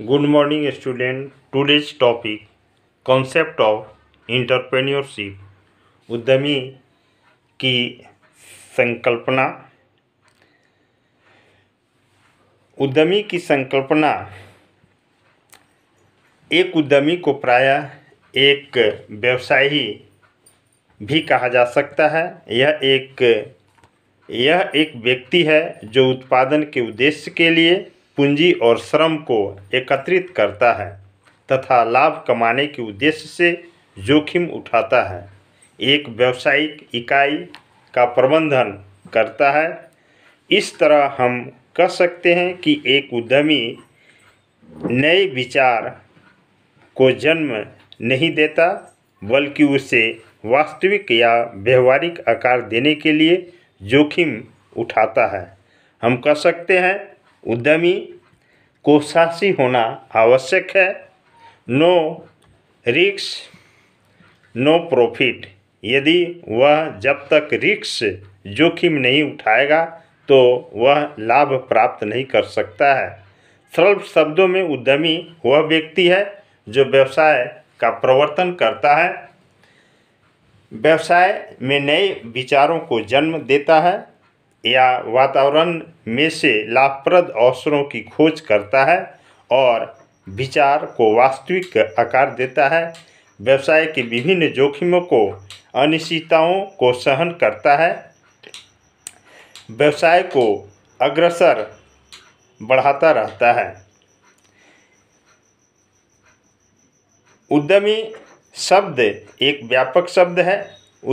good morning student today's topic concept of entrepreneurship उद्यमी की संकल्पना उद्यमी की संकल्पना एक उद्यमी को प्रायः एक व्यवसायी भी कहा जा सकता है यह एक यह एक व्यक्ति है जो उत्पादन के उद्देश्य के लिए पूंजी और श्रम को एकत्रित करता है तथा लाभ कमाने के उद्देश्य से जोखिम उठाता है एक व्यावसायिक इकाई का प्रबंधन करता है इस तरह हम कह सकते हैं कि एक उद्यमी नए विचार को जन्म नहीं देता बल्कि उसे वास्तविक या व्यवहारिक आकार देने के लिए जोखिम उठाता है हम कह सकते हैं उद्यमी को साहसी होना आवश्यक है नो रिक्स नो प्रॉफिट यदि वह जब तक रिक्स जोखिम नहीं उठाएगा तो वह लाभ प्राप्त नहीं कर सकता है सरल शब्दों में उद्यमी वह व्यक्ति है जो व्यवसाय का प्रवर्तन करता है व्यवसाय में नए विचारों को जन्म देता है या वातावरण में से लाभप्रद अवसरों की खोज करता है और विचार को वास्तविक आकार देता है व्यवसाय के विभिन्न जोखिमों को अनिश्चितताओं को सहन करता है व्यवसाय को अग्रसर बढ़ाता रहता है उद्यमी शब्द एक व्यापक शब्द है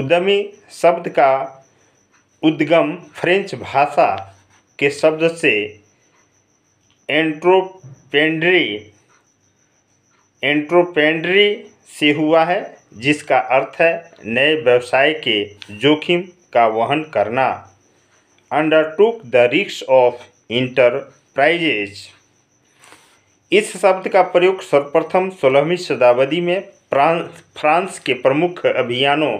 उद्यमी शब्द का उद्गम फ्रेंच भाषा के शब्द से एंट्रोपेंड्री एंट्रोपेंड्री से हुआ है जिसका अर्थ है नए व्यवसाय के जोखिम का वहन करना undertook the risks of enterprises इस शब्द का प्रयोग सर्वप्रथम सोलहवीं शताब्दी में फ्रांस के प्रमुख अभियानों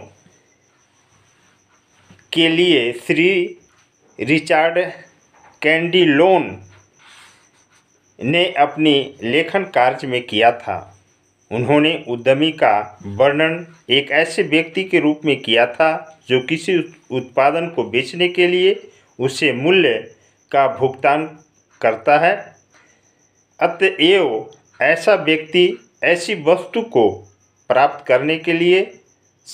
के लिए श्री रिचार्ड कैंडिलोन ने अपने लेखन कार्य में किया था उन्होंने उद्यमी का वर्णन एक ऐसे व्यक्ति के रूप में किया था जो किसी उत्पादन को बेचने के लिए उसे मूल्य का भुगतान करता है अतएव ऐसा व्यक्ति ऐसी वस्तु को प्राप्त करने के लिए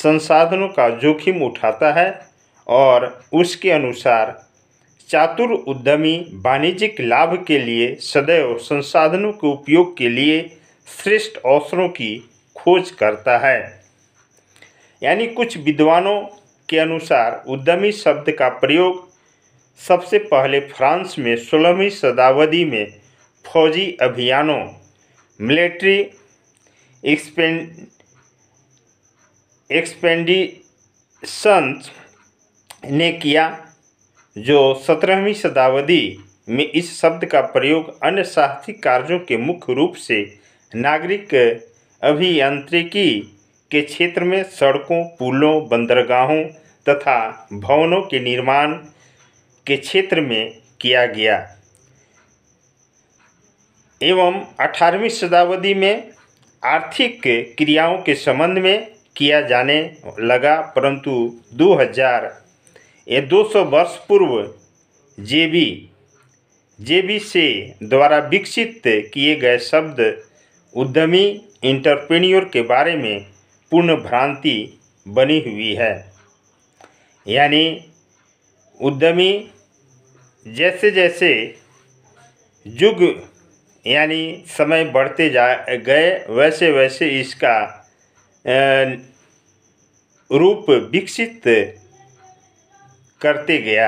संसाधनों का जोखिम उठाता है और उसके अनुसार चातुर उद्यमी वाणिज्यिक लाभ के लिए सदैव संसाधनों के उपयोग के लिए श्रेष्ठ अवसरों की खोज करता है यानी कुछ विद्वानों के अनुसार उद्यमी शब्द का प्रयोग सबसे पहले फ्रांस में सोलहवीं शताब्दी में फौजी अभियानों मिलिट्री एक्सपेंड एक्सपेंडिशंस ने किया जो सत्रहवीं शताब्दी में इस शब्द का प्रयोग अन्य साहसिक कार्यों के मुख्य रूप से नागरिक अभियांत्रिकी के क्षेत्र में सड़कों पुलों बंदरगाहों तथा भवनों के निर्माण के क्षेत्र में किया गया एवं अठारहवीं शताब्दी में आर्थिक क्रियाओं के संबंध में किया जाने लगा परंतु ये 200 वर्ष पूर्व जेबी जेबी से द्वारा विकसित किए गए शब्द उद्यमी इंटरप्रेन्योर के बारे में पूर्ण भ्रांति बनी हुई है यानी उद्यमी जैसे जैसे युग यानी समय बढ़ते जा गए वैसे वैसे इसका रूप विकसित करते गया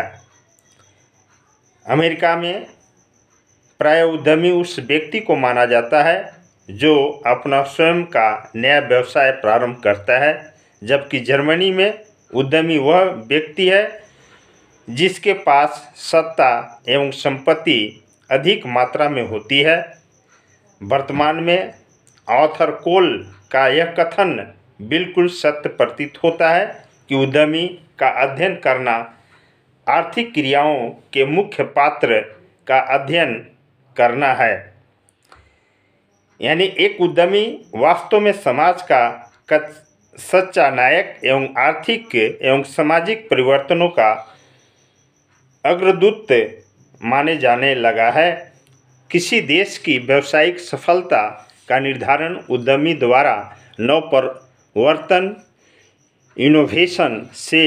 अमेरिका में प्राय उद्यमी उस व्यक्ति को माना जाता है जो अपना स्वयं का नया व्यवसाय प्रारंभ करता है जबकि जर्मनी में उद्यमी वह व्यक्ति है जिसके पास सत्ता एवं संपत्ति अधिक मात्रा में होती है वर्तमान में ऑथर कोल का यह कथन बिल्कुल सत्य प्रतीत होता है कि उद्यमी का अध्ययन करना आर्थिक क्रियाओं के मुख्य पात्र का अध्ययन करना है यानी एक उद्यमी वास्तव में समाज का सच्चा नायक एवं आर्थिक एवं सामाजिक परिवर्तनों का अग्रदूत माने जाने लगा है किसी देश की व्यावसायिक सफलता का निर्धारण उद्यमी द्वारा नवपरिवर्तन इनोवेशन से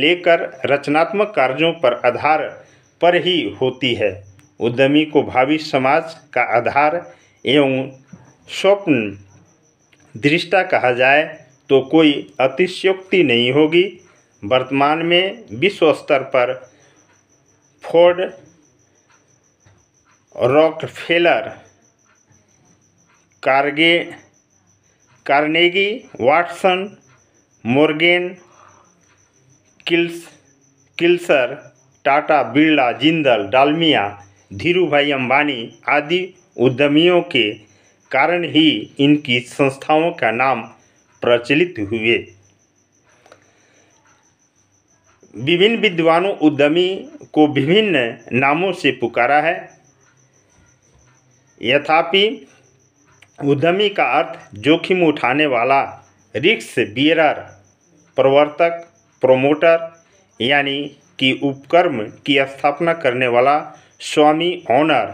लेकर रचनात्मक कार्यों पर आधार पर ही होती है उद्यमी को भावी समाज का आधार एवं स्वप्न दृष्टा कहा जाए तो कोई अतिशयोक्ति नहीं होगी वर्तमान में विश्व स्तर पर फोर्ड रॉकफेलर कार्गे कार्नेगी वाटसन मोर्गेन किल्स किल्सर टाटा बिरला जिंदल डालमिया धीरू भाई अम्बानी आदि उद्यमियों के कारण ही इनकी संस्थाओं का नाम प्रचलित हुए विभिन्न विद्वानों उद्यमी को विभिन्न नामों से पुकारा है यथापि उद्यमी का अर्थ जोखिम उठाने वाला रिक्स बियरर प्रवर्तक प्रोमोटर यानी कि उपकर्म की स्थापना करने वाला स्वामी ऑनर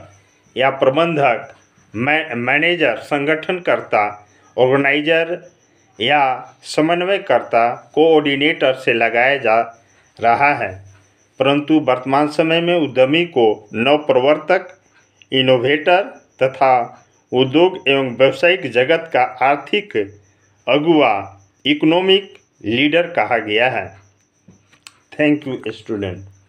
या प्रबंधक मैनेजर संगठनकर्ता ऑर्गेनाइजर या समन्वयकर्ता कोऑर्डिनेटर से लगाया जा रहा है परंतु वर्तमान समय में उद्यमी को नवप्रवर्तक इनोवेटर तथा उद्योग एवं व्यावसायिक जगत का आर्थिक अगुवा इकोनॉमिक लीडर कहा गया है थैंक यू स्टूडेंट